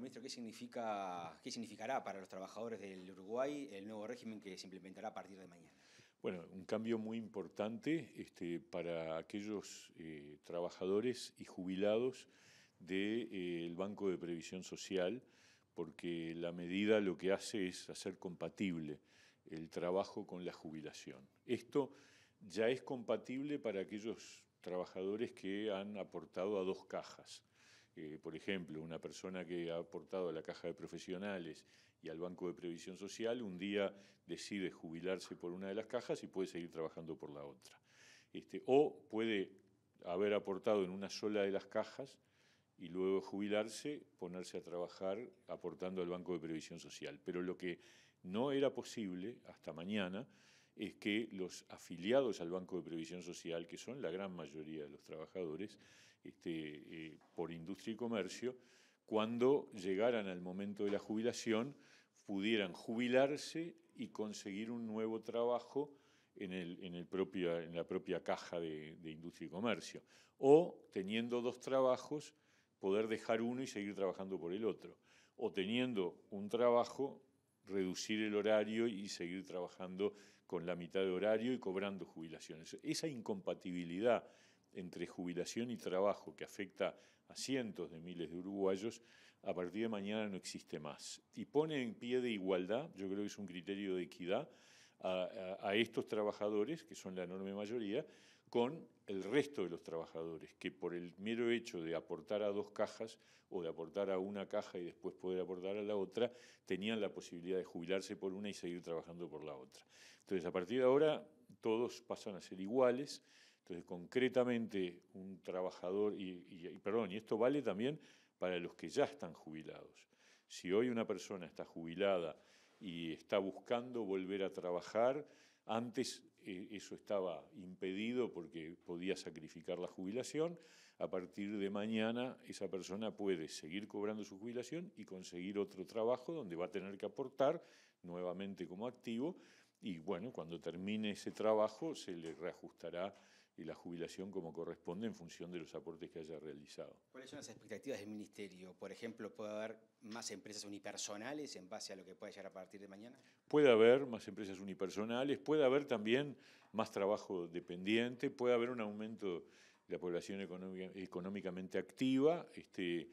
ministro, ¿qué, significa, ¿qué significará para los trabajadores del Uruguay el nuevo régimen que se implementará a partir de mañana? Bueno, un cambio muy importante este, para aquellos eh, trabajadores y jubilados del de, eh, Banco de Previsión Social, porque la medida lo que hace es hacer compatible el trabajo con la jubilación. Esto ya es compatible para aquellos trabajadores que han aportado a dos cajas por ejemplo, una persona que ha aportado a la caja de profesionales y al Banco de Previsión Social, un día decide jubilarse por una de las cajas y puede seguir trabajando por la otra. Este, o puede haber aportado en una sola de las cajas y luego jubilarse, ponerse a trabajar aportando al Banco de Previsión Social. Pero lo que no era posible hasta mañana es que los afiliados al Banco de Previsión Social, que son la gran mayoría de los trabajadores, este, eh, por industria y comercio, cuando llegaran al momento de la jubilación, pudieran jubilarse y conseguir un nuevo trabajo en, el, en, el propia, en la propia caja de, de, industria y comercio. O, teniendo dos trabajos, poder dejar uno y seguir trabajando por el otro. O teniendo un trabajo, reducir el horario y seguir trabajando con la mitad de horario y cobrando jubilaciones. Esa incompatibilidad entre jubilación y trabajo que afecta a cientos de miles de uruguayos, a partir de mañana no existe más. Y pone en pie de igualdad, yo creo que es un criterio de equidad, a, estos trabajadores, que son la enorme mayoría, con el resto de los trabajadores, que por el mero hecho de aportar a dos cajas o de aportar a una caja y después poder aportar a la otra, tenían la posibilidad de jubilarse por una y seguir trabajando por la otra. Entonces, a partir de ahora, todos pasan a ser iguales. Entonces, concretamente, un trabajador, y, y, perdón, y esto vale también para los que ya están jubilados. Si hoy una persona está jubilada y está buscando volver a trabajar. Antes eh, eso estaba impedido porque podía sacrificar la jubilación. A partir de mañana esa persona puede seguir cobrando su jubilación y conseguir otro trabajo donde va a tener que aportar nuevamente como activo. Y bueno, cuando termine ese trabajo se le reajustará y la jubilación como corresponde en función de los aportes que haya realizado. ¿Cuáles son las expectativas del Ministerio? Por ejemplo, ¿puede haber más empresas unipersonales en base a lo que puede llegar a partir de mañana? Puede haber más empresas unipersonales, puede haber también más trabajo dependiente, puede haber un aumento de la población económicamente activa. Este,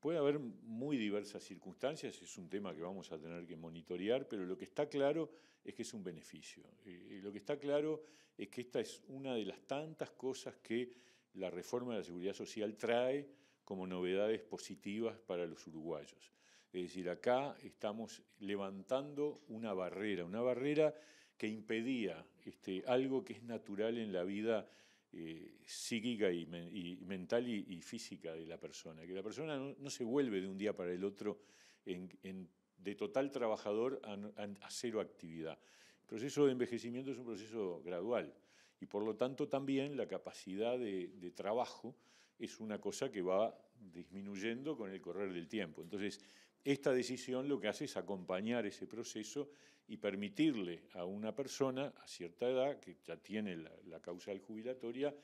puede haber muy diversas circunstancias, es un tema que vamos a tener que monitorear, pero lo que está claro es que es un beneficio. Eh, eh, lo que está claro es que esta es una de las tantas cosas que la reforma de la seguridad social trae como novedades positivas para los uruguayos. Es decir, acá estamos levantando una barrera, una barrera que impedía este, algo que es natural en la vida eh, psíquica y, mental y, física de la persona, que la persona no, se vuelve de un día para el otro de total trabajador a, cero actividad. El proceso de envejecimiento es un proceso gradual y por lo tanto también la capacidad de, de trabajo es una cosa que va disminuyendo con el correr del tiempo. Entonces, esta decisión lo que hace es acompañar ese proceso y permitirle a una persona a cierta edad, que ya tiene la, causa causal jubilatoria,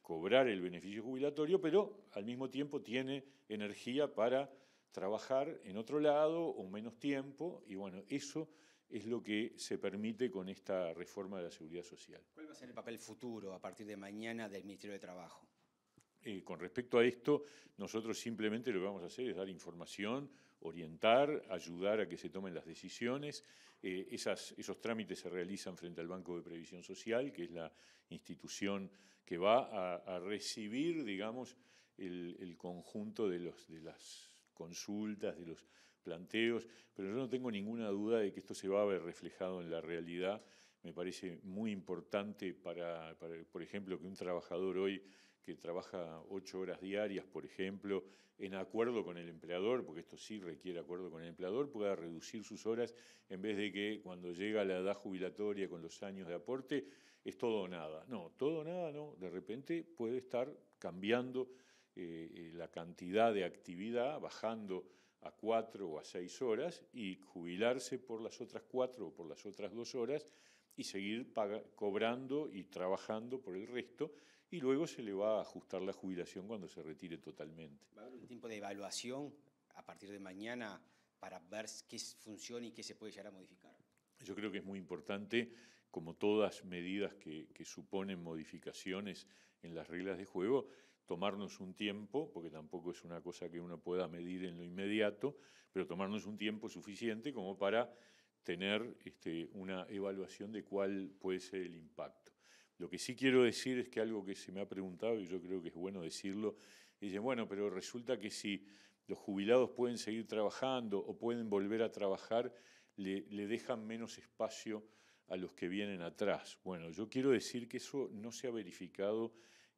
cobrar el beneficio jubilatorio, pero al mismo tiempo tiene energía para trabajar en otro lado o menos tiempo, y bueno, eso es lo que se permite con esta reforma de la seguridad social. ¿Cuál va a ser el papel futuro a partir de mañana del Ministerio de Trabajo? Eh, con respecto a esto, nosotros simplemente lo que vamos a hacer es dar información, orientar, ayudar a que se tomen las decisiones. Eh, esos trámites se realizan frente al Banco de Previsión Social, que es la institución que va a, recibir, digamos, el, conjunto de, los, de las consultas, de los planteos, pero yo no tengo ninguna duda de que esto se va a ver reflejado en la realidad. Me parece muy importante para, por ejemplo, que un trabajador hoy que trabaja ocho horas diarias, por ejemplo, en acuerdo con el empleador, porque esto sí requiere acuerdo con el empleador, pueda reducir sus horas en vez de que cuando llega la edad jubilatoria con los años de aporte es todo o nada. No, todo o nada no, de repente puede estar cambiando eh, eh, la cantidad de actividad, bajando a cuatro o a seis horas y jubilarse por las otras cuatro o por las otras dos horas y seguir cobrando y trabajando por el resto y luego se le va a ajustar la jubilación cuando se retire totalmente. ¿Va a haber un tiempo de evaluación a partir de mañana para ver qué funciona y qué se puede llegar a modificar? Yo creo que es muy importante, como todas medidas que, suponen modificaciones en las reglas de juego, tomarnos un tiempo, porque tampoco es una cosa que uno pueda medir en lo inmediato, pero tomarnos un tiempo suficiente como para tener este, una evaluación de cuál puede ser el impacto. Lo que sí quiero decir es que algo que se me ha preguntado, y yo creo que es bueno decirlo, dicen, bueno, pero resulta que si los jubilados pueden seguir trabajando o pueden volver a trabajar, le, le dejan menos espacio a los que vienen atrás. Bueno, yo quiero decir que eso no se ha verificado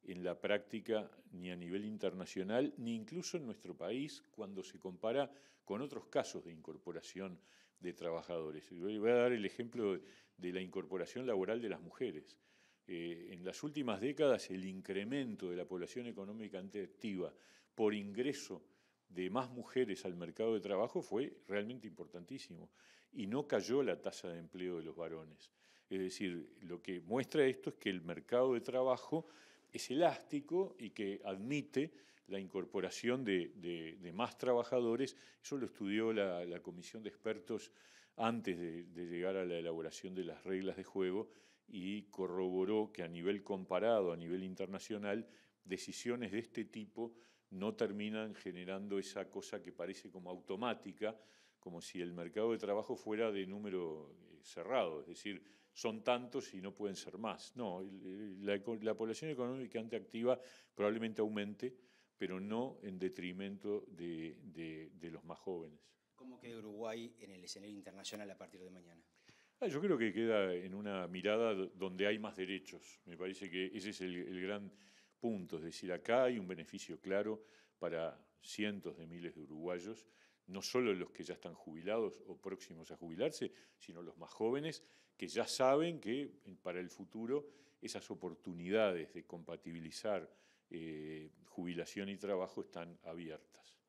en la práctica ni a nivel internacional, ni incluso en nuestro país cuando se compara con otros casos de incorporación de trabajadores. Voy a dar el ejemplo de la incorporación laboral de las mujeres. Eh, en las últimas décadas el incremento de la población económicamente activa por ingreso de más mujeres al mercado de trabajo fue realmente importantísimo y no cayó la tasa de empleo de los varones. Es decir, lo que muestra esto es que el mercado de trabajo es elástico y que admite la incorporación de, más trabajadores. Eso lo estudió la, comisión de expertos antes de, de, llegar a la elaboración de las reglas de juego y corroboró que a nivel comparado, a nivel internacional, decisiones de este tipo no terminan generando esa cosa que parece como automática, como si el mercado de trabajo fuera de número eh, cerrado, es decir, son tantos y no pueden ser más. No, la, la población económicamente activa probablemente aumente, pero no en detrimento de, los más jóvenes. ¿Cómo queda Uruguay en el escenario internacional a partir de mañana? Ah, yo creo que queda en una mirada donde hay más derechos. Me parece que ese es el, el gran punto. Es decir, acá hay un beneficio claro para cientos de miles de uruguayos no solo los que ya están jubilados o próximos a jubilarse, sino los más jóvenes que ya saben que eh, para el futuro esas oportunidades de compatibilizar eh, jubilación y trabajo están abiertas.